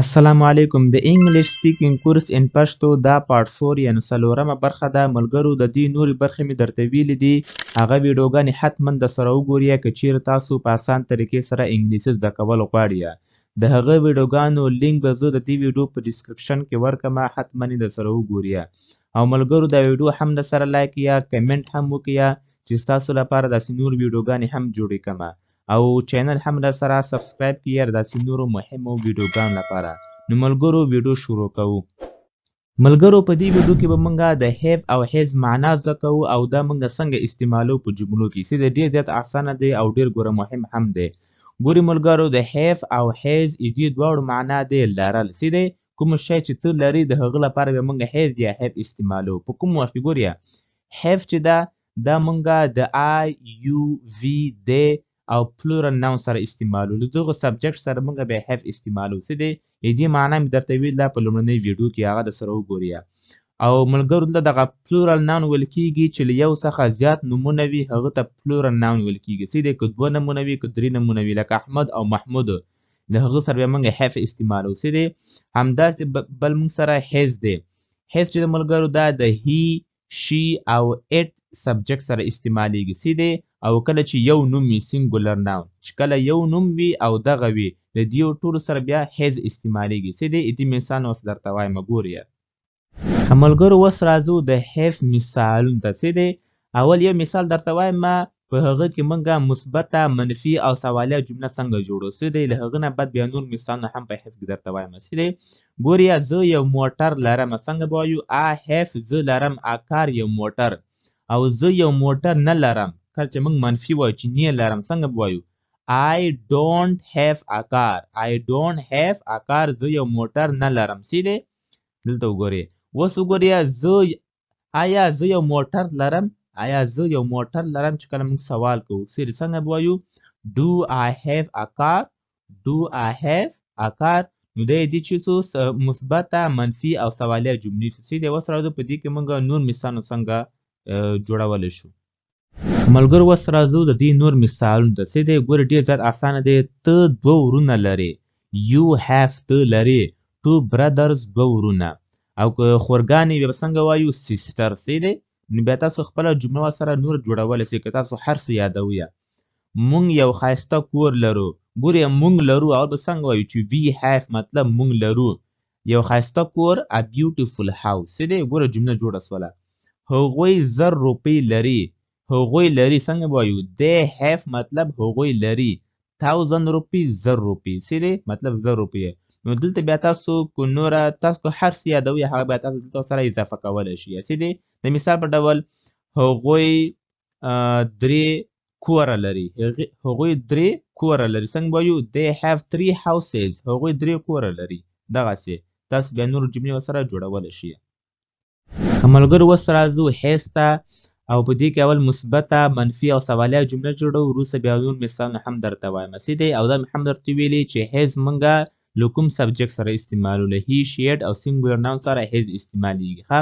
السلام د انګلیش سپیکینګ کورس ان پښتو دا پارت 4 یعنی څلورمه برخه ده ملګرو د دې نورې برخې مې درته ویلې دي هغه ویډیوګانې حتما د سره وګورئ که چیرې تاسو په اسان طریقې سره انګلیسي زده کول غواړئ د هغه ویډیوګانو لینک به زه د دې ویډیو په ډسکرپشن کې ورکم حتما یې د سره وګورئ او ملګرو دا ویډیو هم د سره لایک یا کمنټ هم وکړئ چې ستاسو لپاره داسې نور ویډیوګانې هم جوړې کړم او چینل هم در سره سبسکرایب کړئ هر داسې نورو مهمو ویډیوګانو لپاره نو ملګرو ویډیو شروع کوو ملګرو په دې ویډیو کې به مونږه د هیف او هیز معنا زده کوو او دا مونږه څنګه استعمالو په جملو کې چې د ډیر زیات اسانه دی او ډیر ګوره مهم هم دی ګوري ملګرو د هیف او هیز ای دې دواړو معنا دی لرل سې دی کوم شی چې ته لري د هغه لپاره به مونږه هیز یا هیف استعمالو په کوم وخت ګوریا هیف چې دا دا مونږه د آی یو وی دی او پلورل ناون سره استعمالو له دغه سبجیکټ سره موږ بیا هیف استعمالو څه دی یی دې معنی مې درته ویل په لومړنۍ ویډیو کې هغه د سره وګورئ او ملګرو دلته دغه پلورل ناون ویل کیږي چې له یو څخه زیات نمونه وي هغه ته پلورل ناون ویل کیږي څه دی که دوه نمونه وي که درې نمونه وي لکه احمد او محمود له هغه سره بیا موږ هیف استعمالو څه دی همداسې بل موږ سره هیز دی هیز چې د ملګرو دا د هی شي او ایټ سبجیکټ سره استعمالیږي څه دی او کله چې یو نوم وي سنګولر ناون چې کله یو نوم وي او دغه وي د دې ټولو سره بیا هیز استعمالیږي څه دی ایتي مثال اوس درته وایم ګورې هملګرو اوس راځو د هیف مثالونو ته څه دی اول یو مثال درته وایم ما په هغه کې مونږه مثبته منفي او سوالیه جمله څنګه جوړو څه دی له هغه نه بعد بیا نور مثالونه هم په حفظ کې درته وایم څه دی ګورې زه یو موټر لرم څنګه به وایو آ هیف زه لرم آ کار یو موټر او زه یو موټر نه لرم کله چې موږ منفي وایو چې نه لرم څنګه وایو I don't have a car I don't have a car زه یو موټر نه لرم سیده دلته وګورئ اوس وګورئ زه آیا زه یو موټر لرم آیا زه یو موټر لرم چې کله موږ سوال کوو سیده څنګه وایو Do I have a car Do I have a car نو دی دې چې څو مثبته منفي او سوالیه جملې څه دي وسره په دې کې موږ نور مثالونه څنګه جوړولی شو ملګرو اوس راځو د دې نور مثالونو ته څه دی ګوره ډېر زیات اسانه دی ته دوه ورونه لرې یو هیف ته لرې ټو برادرز دوه ورونه او که خورګانې بیا به څنګه وایو سیسټر څه دی نو بیا تاسو خپله جمله ورسره نور جوړولی سئ که تاسو هر څه یادوی موږ یو ښایسته کور لرو ګورې موږ لرو او به څنګه وایو چې وی هیف مطلب موږ لرو یو ښایسته کور ا بیوټیفل هاوس څه دی ګوره جمله جوړه سوله هغوی زر روپۍ لري هغوی لري څنګه وایو they have مطلب هغوی لري 1000 روپی 1000 روپی سیده مطلب 1000 روپی نو دلته بیا تاسو کو نور تاسو هر څه یادوي هغه بیا تاسو دلته سره اضافه کولای شئ سیده د مثال په ډول هغوی درې کوره لري هغوی درې کوره لري څنګه وایو they have three houses هغوی درې کوره لري دغسې تاسو بیا نور جملې ورسره جوړولی شئ که ملګرو اوس راځو حیض ته او په دې کې اول مثبته منفي او سوالیه جمله جوړو وروسته بیا نور مثالونه هم درته وایم سې دی او دا مې هم درته ویلي چې هیز مونږه له کوم سبجکټ سره استعمالو له هی شیډ او سنګولر ناون سره هیز استعمالیږي ښه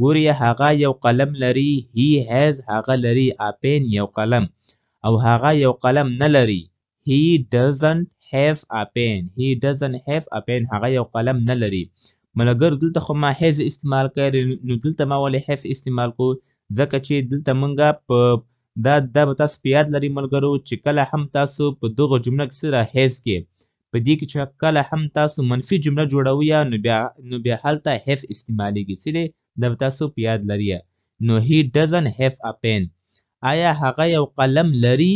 ګوري هغه یو قلم لري هی هیز هغه لري اپین یو قلم او هغه یو قلم نه لري هی doesn't have a pen he doesn't have a pen هغه یو قلم نه لري ملګر دلته خو ما هیز استعمال کړی نو دلته ما ولې have استعمال کو ځکه چې دلته مونږه په دا دا به تاسو په یاد لرئ ملګرو چې کله هم تاسو په دغه جمله کې سره هیز کې په دې کې چې کله هم تاسو منفي جمله جوړوئ نو بیا نو بیا هلته هیف استعمالیږي څه دی دا به تاسو په یاد لرئ نو هی ډزن هیف ا پین آیا هغه یو قلم لري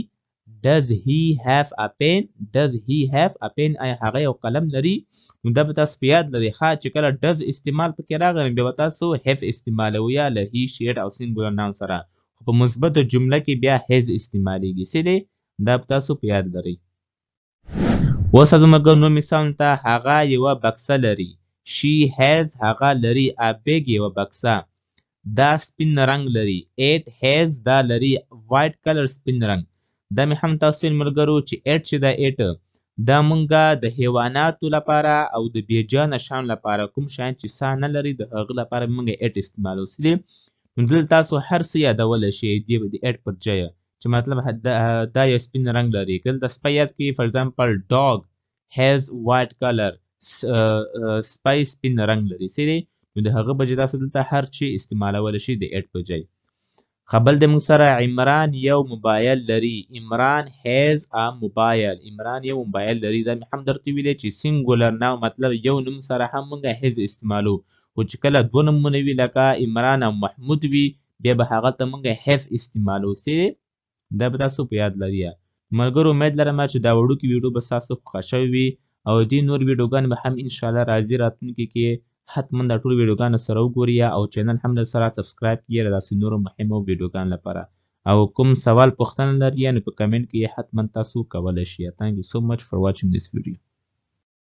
does he have a pen does he have a pen آیا هغه یو قلم لري دا به تاسو په یاد لرئ ښه چې کله ډز استعمال پکې راغلی بیا به تاسو هیف استعمالوي یا له هی شیډ او سینګولر ناون سره خو په مثبتو جمله کې بیا هیز استعمالیږي څه دی دا به تاسو په یاد لرئ اوس از موږ نو مثال ته هغه یوه بکسه لري شي هیز هغه لري ا بیګ یوه بکسه دا سپین رنګ لري ایټ هیز دا لري وایټ کلر سپین رنګ دا مې هم تاسو ملګرو چې ایټ چې دا ایټ دا مونږه د حیواناتو لپاره او د بې جانه شیانو لپاره کوم شیان چې ساه نه لري د هغه لپاره مونږ یې ایډ استعمالو څه دي نو دلته تاسو هر څه یادولی شئ دې د ایډ پر ځای چې مطلب دا یو سپین رنګ لري که دلته سپی یاد کړي فار اګزامپل ډاګ هیز وایټ کلر سپی سپین رنګ لري څه دی نو د هغه به چې تاسو دلته هر چی استعمالولی شئ د ایډ پر ځای خبل د موږ سره عمران یو موبایل لري عمران هیز ا موبایل عمران یو موبایل لري دا مې هم درته ویلې چې سنګولر ناو مطلب یو نوم سره هم موږ هیز استعمالو خو چې کله دوه نومونه وي لکه عمران او محمود وي بیا به هغه ته موږ هیز استعمالو سې دا به تاسو په یاد لري ملګرو امید لرم چې دا وړوکی ویډیو به ستاسو خوښه وي او دې نور ویډیوګان به هم انشاءالله راځي راتلونکي کې حتما دا ټول ویډیوګان سره وګورئ او چینل هم در سره سبسکرایب کړئ را داسې نورو مهمو ویډیوګان لپاره او کوم سوال پوښتنه لرئ نو په کمنټ کې حتما تاسو کولی شئ thank you so much for watching this video